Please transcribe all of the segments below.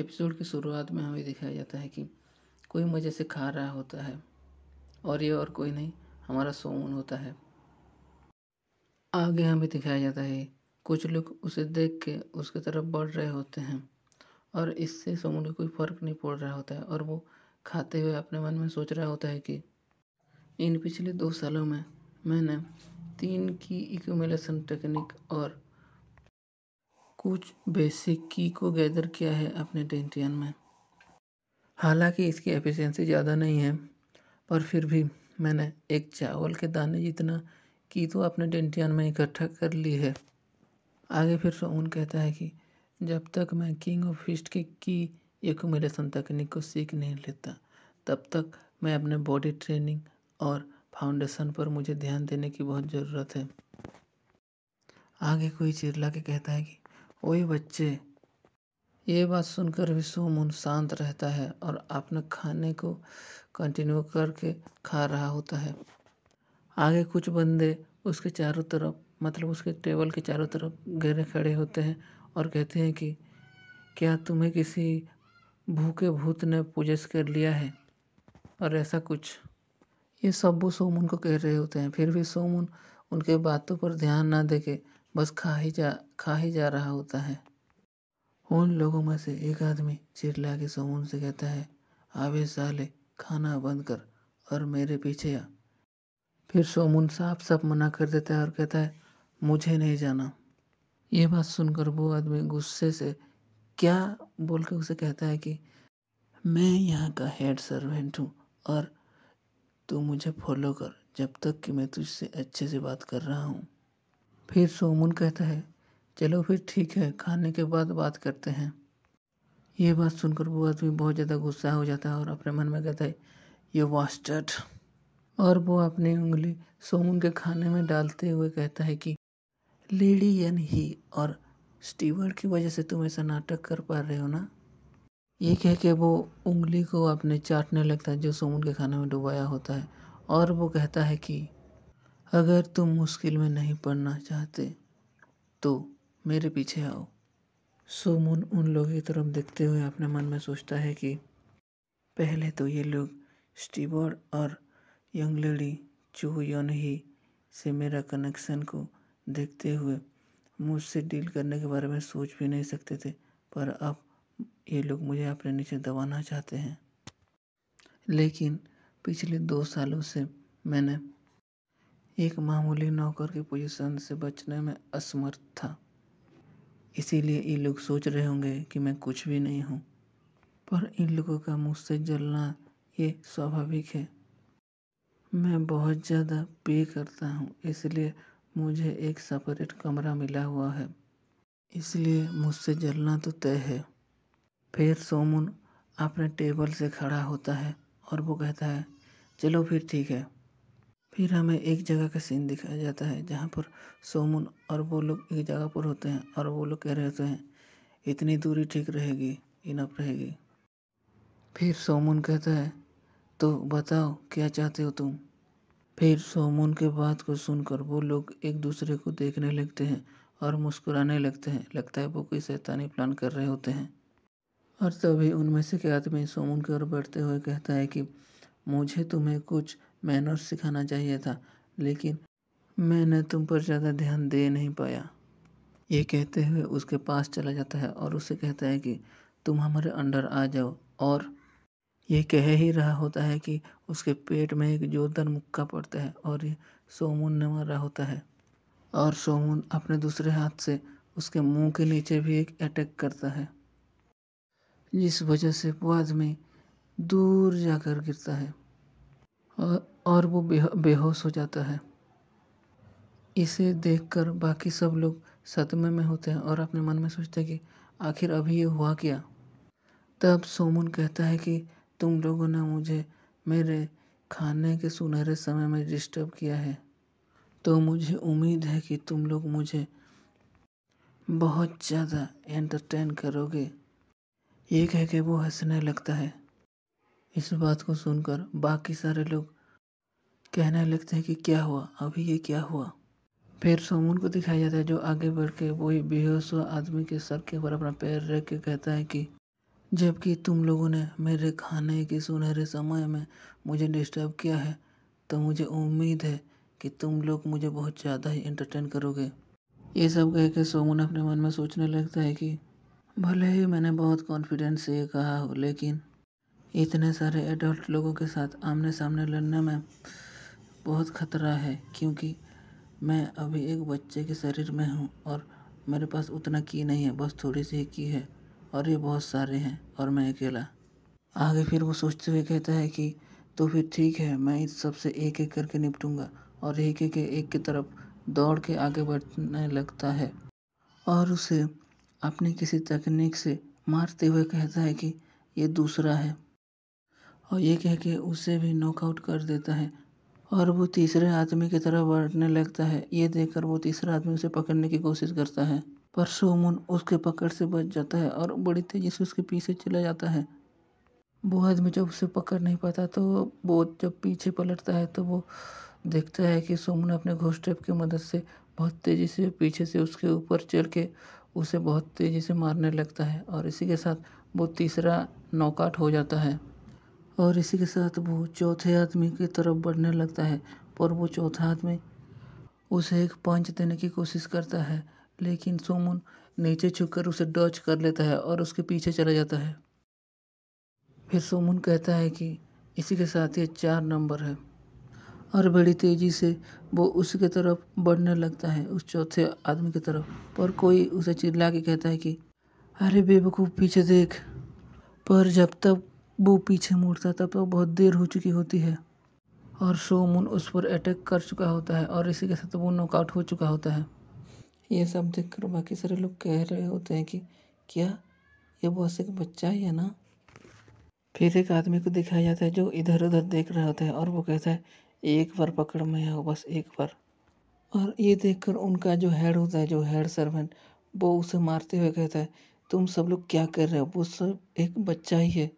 episode की शुरुआत में हमें दिखाया जाता है कि कोई मज़े से खा रहा होता है और ये और कोई नहीं हमारा सोमन होता है आगे हमें दिखाया जाता है कुछ लोग उसे देख के उसकी तरफ बढ़ रहे होते हैं और इससे सोमन को कोई फ़र्क नहीं पड़ रहा होता है और वो खाते हुए अपने मन में सोच रहा होता है कि इन पिछले दो सालों में मैंने तीन की इक्यूमेलेसन टेक्निक और कुछ बेसिक की को गैदर किया है अपने टेंटियन में हालांकि इसकी एफिशिएंसी ज़्यादा नहीं है पर फिर भी मैंने एक चावल के दाने जितना की तो अपने टेंटियन में इकट्ठा कर ली है आगे फिर सोन कहता है कि जब तक मैं किंग ऑफ फिस्ट के की एकोमोडेशन तकनीक को सीख नहीं लेता तब तक मैं अपने बॉडी ट्रेनिंग और फाउंडेशन पर मुझे ध्यान देने की बहुत ज़रूरत है आगे कोई चिरला के कहता है कि ओए बच्चे ये बात सुनकर भी सोमून शांत रहता है और अपने खाने को कंटिन्यू करके खा रहा होता है आगे कुछ बंदे उसके चारों तरफ मतलब उसके टेबल के चारों तरफ घेरे खड़े होते हैं और कहते हैं कि क्या तुम्हें किसी भूखे भूत ने पूजस कर लिया है और ऐसा कुछ ये सब वो सोमून को कह रहे होते हैं फिर भी सोमून उनके बातों पर ध्यान ना देके बस खा ही जा खा ही जा रहा होता है उन लोगों में से एक आदमी चिरला के सोमून से कहता है आवे साले खाना बंद कर और मेरे पीछे आ फिर सोमून साफ साफ मना कर देता है और कहता है मुझे नहीं जाना ये बात सुनकर वो आदमी गुस्से से क्या बोल के उसे कहता है कि मैं यहाँ का हेड सर्वेंट हूँ और तू मुझे फॉलो कर जब तक कि मैं तुझसे अच्छे से बात कर रहा हूँ फिर सोमुन कहता है चलो फिर ठीक है खाने के बाद बात करते हैं ये बात सुनकर वो आदमी बहुत ज़्यादा गुस्सा हो जाता है और अपने मन में कहता है ये वास्टर्ड और वो अपनी उंगली सोमुन के खाने में डालते हुए कहता है कि लेडी एन ही और स्टीवर्ड की वजह से तुम ऐसा नाटक कर पा रहे हो ना ये कह के वो उंगली को अपने चाटने लगता है जो सोमुन के खाने में डुबाया होता है और वो कहता है कि अगर तुम मुश्किल में नहीं पड़ना चाहते तो मेरे पीछे आओ सोमून उन लोगों की तरफ देखते हुए अपने मन में सोचता है कि पहले तो ये लोग स्टीवर्ड और यंग लेडी चू ही से मेरा कनेक्शन को देखते हुए मुझसे डील करने के बारे में सोच भी नहीं सकते थे पर अब ये लोग मुझे अपने नीचे दबाना चाहते हैं लेकिन पिछले दो सालों से मैंने एक मामूली नौकर की पोजीशन से बचने में असमर्थ था इसीलिए इन लोग सोच रहे होंगे कि मैं कुछ भी नहीं हूँ पर इन लोगों का मुझसे जलना ये स्वाभाविक है मैं बहुत ज़्यादा पे करता हूँ इसलिए मुझे एक सेपरेट कमरा मिला हुआ है इसलिए मुझसे जलना तो तय है फिर सोमन अपने टेबल से खड़ा होता है और वो कहता है चलो फिर ठीक है फिर हमें एक जगह का सीन दिखाया जाता है जहाँ पर सोमुन और वो लोग एक जगह पर होते हैं और वो लोग कह रहे होते हैं इतनी दूरी ठीक रहेगी इनफ रहेगी फिर सोमुन कहता है तो बताओ क्या चाहते हो तुम फिर सोमुन के बात को सुनकर वो लोग एक दूसरे को देखने लगते हैं और मुस्कुराने लगते हैं लगता है वो कोई शैतानी प्लान कर रहे होते हैं और तभी उनमें से एक आदमी सोमुन की ओर बढ़ते हुए कहता है कि मुझे तुम्हें कुछ मैनर्स सिखाना चाहिए था लेकिन मैंने तुम पर ज़्यादा ध्यान दे नहीं पाया ये कहते हुए उसके पास चला जाता है और उसे कहता है कि तुम हमारे अंडर आ जाओ और ये कह ही रहा होता है कि उसके पेट में एक जोरदार मुक्का पड़ता है और ये सोमुन ने मारा होता है और सोमुन अपने दूसरे हाथ से उसके मुंह के नीचे भी एक अटैक करता है जिस वजह से वो आदमी दूर जाकर गिरता है और और वो बेहोश हो जाता है इसे देखकर बाकी सब लोग सदमे में होते हैं और अपने मन में सोचते हैं कि आखिर अभी ये हुआ क्या तब सोमन कहता है कि तुम लोगों ने मुझे मेरे खाने के सुनहरे समय में डिस्टर्ब किया है तो मुझे उम्मीद है कि तुम लोग मुझे बहुत ज़्यादा एंटरटेन करोगे ये कह के वो हंसने लगता है इस बात को सुनकर बाकी सारे लोग कहने लगते हैं कि क्या हुआ अभी ये क्या हुआ फिर सोमून को दिखाया जाता है जो आगे बढ़ के वही बेहोश हुआ आदमी के सर के ऊपर अपना पैर रख के कहता है कि जबकि तुम लोगों ने मेरे खाने के सुनहरे समय में मुझे डिस्टर्ब किया है तो मुझे उम्मीद है कि तुम लोग मुझे बहुत ज़्यादा ही इंटरटेन करोगे ये सब कह के सोमन अपने मन में सोचने लगता है कि भले ही मैंने बहुत कॉन्फिडेंस से ये कहा हो लेकिन इतने सारे एडल्ट लोगों के साथ आमने सामने लड़ने में बहुत खतरा है क्योंकि मैं अभी एक बच्चे के शरीर में हूँ और मेरे पास उतना की नहीं है बस थोड़ी सी की है और ये बहुत सारे हैं और मैं अकेला आगे फिर वो सोचते हुए कहता है कि तो फिर ठीक है मैं इस सबसे एक एक करके निपटूंगा और एक एक एक की तरफ दौड़ के आगे बढ़ने लगता है और उसे अपनी किसी तकनीक से मारते हुए कहता है कि ये दूसरा है और ये कह के उसे भी नॉकआउट कर देता है और वो तीसरे आदमी की तरह बढ़ने लगता है ये देखकर वो तीसरा आदमी उसे पकड़ने की कोशिश करता है पर सोमुन उसके पकड़ से बच जाता है और बड़ी तेज़ी से उसके पीछे चला जाता है वो आदमी जब उसे पकड़ नहीं पाता तो वो जब पीछे पलटता है तो वो देखता है कि सोमुन अपने घोष की मदद से बहुत तेज़ी से पीछे से उसके ऊपर चढ़ के उसे बहुत तेज़ी से मारने लगता है और इसी के साथ वो तीसरा नॉकआउट हो जाता है और इसी के साथ वो चौथे आदमी की तरफ बढ़ने लगता है पर वो चौथा आदमी उसे एक पंच देने की कोशिश करता है लेकिन सोमुन नीचे छुपकर उसे डॉच कर लेता है और उसके पीछे चला जाता है फिर सोमन कहता है कि इसी के साथ ये चार नंबर है और बड़ी तेज़ी से वो उसके तरफ बढ़ने लगता है उस चौथे आदमी की तरफ पर कोई उसे चिल्ला के कहता है कि अरे बेवकूफ़ पीछे देख पर जब तक वो पीछे मुड़ता तब तो बहुत देर हो चुकी होती है और सो मून उस पर अटैक कर चुका होता है और इसी के साथ वो नॉकआउट हो चुका होता है ये सब देखकर बाकी सारे लोग कह रहे होते हैं कि क्या ये बॉस एक बच्चा है ना फिर एक आदमी को दिखाया जाता है जो इधर उधर देख रहे होते हैं और वो कहता है एक बार पकड़ में आओ बस एक बार और ये देखकर उनका जो हेड होता है जो हेड सर्वेंट वो उसे मारते हुए कहता है तुम सब लोग क्या कर रहे हो वो सब एक बच्चा ही है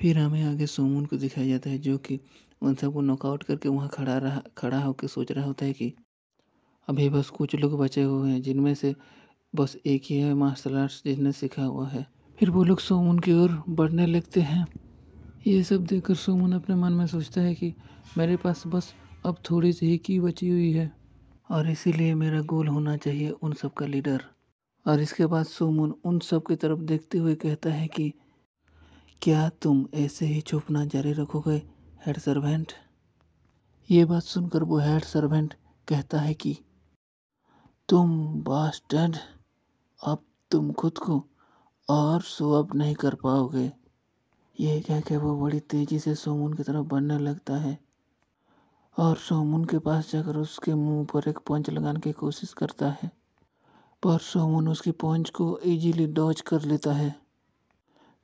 फिर हमें आगे सोमून को दिखाया जाता है जो कि उन सबको नॉकआउट करके वहाँ खड़ा रहा खड़ा होकर सोच रहा होता है कि अभी बस कुछ लोग बचे हुए हैं जिनमें से बस एक ही है मार्शल आर्ट्स जिसने सीखा हुआ है फिर वो लोग सोमून की ओर बढ़ने लगते हैं ये सब देखकर सोमून अपने मन में सोचता है कि मेरे पास बस अब थोड़ी सी ही की बची हुई है और इसीलिए मेरा गोल होना चाहिए उन सब का लीडर और इसके बाद सोमून उन सब की तरफ देखते हुए कहता है कि क्या तुम ऐसे ही छुपना जारी रखोगे हेड सर्वेंट ये बात सुनकर वो हेड सर्वेंट कहता है कि तुम बास्टर्ड अब तुम खुद को और सुअप नहीं कर पाओगे ये कह के वो बड़ी तेज़ी से सोमुन की तरफ बढ़ने लगता है और सोमुन के पास जाकर उसके मुंह पर एक पंच लगाने की कोशिश करता है पर सोमुन उसकी पंच को इजीली डॉज कर लेता है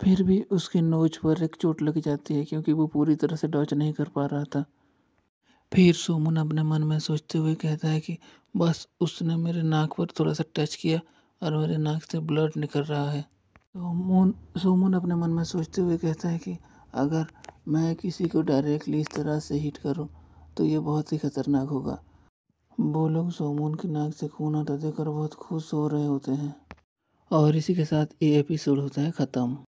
फिर भी उसके नोज पर एक चोट लग जाती है क्योंकि वो पूरी तरह से डॉच नहीं कर पा रहा था फिर सोमन अपने मन में सोचते हुए कहता है कि बस उसने मेरे नाक पर थोड़ा सा टच किया और मेरे नाक से ब्लड निकल रहा है सोमन सोमन अपने मन में सोचते हुए कहता है कि अगर मैं किसी को डायरेक्टली इस तरह से हीट करूं तो ये बहुत ही खतरनाक होगा वो लोग सोमून की नाक से खून आता देखकर बहुत खुश हो रहे होते हैं और इसी के साथ ये एपिसोड होता है ख़त्म